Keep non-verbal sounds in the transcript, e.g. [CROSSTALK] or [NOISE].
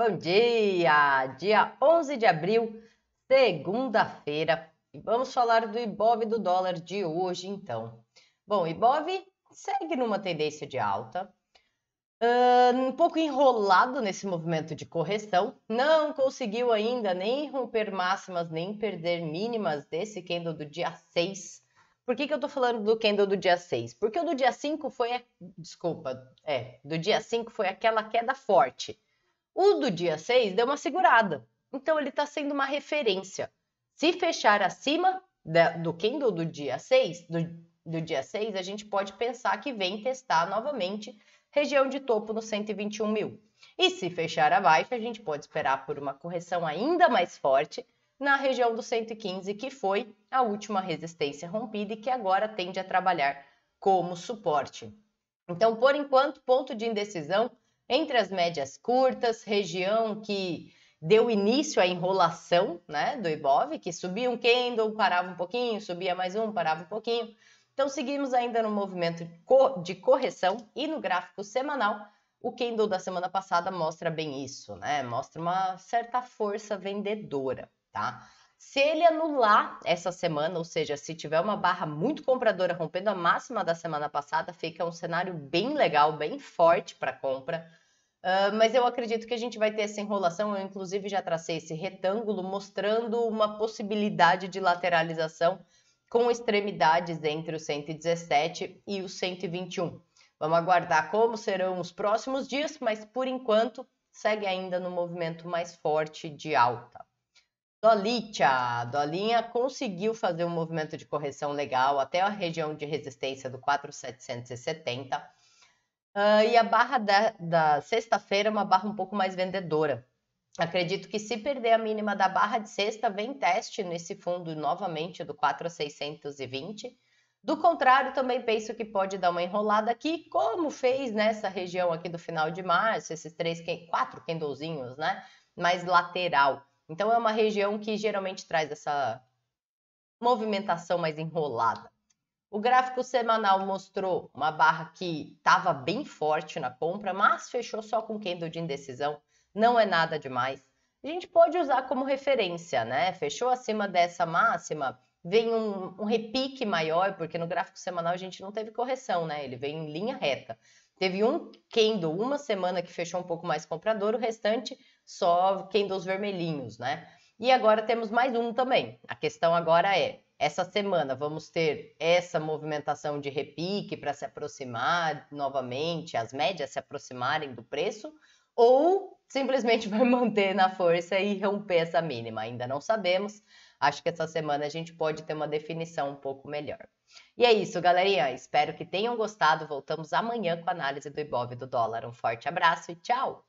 Bom dia! Dia 11 de abril, segunda-feira. E vamos falar do Ibov do dólar de hoje, então. Bom, Ibov segue numa tendência de alta, um pouco enrolado nesse movimento de correção. Não conseguiu ainda nem romper máximas, nem perder mínimas desse candle do dia 6. Por que, que eu tô falando do candle do dia 6? Porque o do dia 5 foi. Desculpa, é. Do dia 5 foi aquela queda forte o do dia 6 deu uma segurada, então ele está sendo uma referência. Se fechar acima da, do candle do dia 6, do, do dia 6, a gente pode pensar que vem testar novamente região de topo no 121 mil. E se fechar abaixo, a gente pode esperar por uma correção ainda mais forte na região do 115, que foi a última resistência rompida e que agora tende a trabalhar como suporte. Então, por enquanto, ponto de indecisão entre as médias curtas, região que deu início à enrolação né, do Ibov, que subia um candle, parava um pouquinho, subia mais um, parava um pouquinho. Então seguimos ainda no movimento de correção e no gráfico semanal, o candle da semana passada mostra bem isso, né? Mostra uma certa força vendedora, tá? Se ele anular essa semana, ou seja, se tiver uma barra muito compradora rompendo a máxima da semana passada, fica um cenário bem legal, bem forte para compra. Uh, mas eu acredito que a gente vai ter essa enrolação. Eu, inclusive, já tracei esse retângulo mostrando uma possibilidade de lateralização com extremidades entre o 117 e o 121. Vamos aguardar como serão os próximos dias, mas por enquanto segue ainda no movimento mais forte de alta. Dolicha. Dolinha conseguiu fazer um movimento de correção legal até a região de resistência do 4770. Uh, ah, e a barra da, da sexta-feira é uma barra um pouco mais vendedora. Acredito que se perder a mínima da barra de sexta, vem teste nesse fundo novamente do 4620. Do contrário, também penso que pode dar uma enrolada aqui, como fez nessa região aqui do final de março, esses três, quatro candlezinhos, né? Mais lateral. Então é uma região que geralmente traz essa movimentação mais enrolada. O gráfico semanal mostrou uma barra que estava bem forte na compra, mas fechou só com candle de indecisão, não é nada demais. A gente pode usar como referência, né? Fechou acima dessa máxima, vem um, um repique maior, porque no gráfico semanal a gente não teve correção, né? Ele vem em linha reta. Teve um candle, uma semana que fechou um pouco mais comprador, o restante só candles vermelhinhos, né? E agora temos mais um também. A questão agora é, essa semana vamos ter essa movimentação de repique para se aproximar novamente, as médias se aproximarem do preço, ou simplesmente [LAUGHS] vai manter na força e romper essa mínima. Ainda não sabemos. Acho que essa semana a gente pode ter uma definição um pouco melhor. E é isso, galerinha. Espero que tenham gostado. Voltamos amanhã com a análise do Ibov do dólar. Um forte abraço e tchau!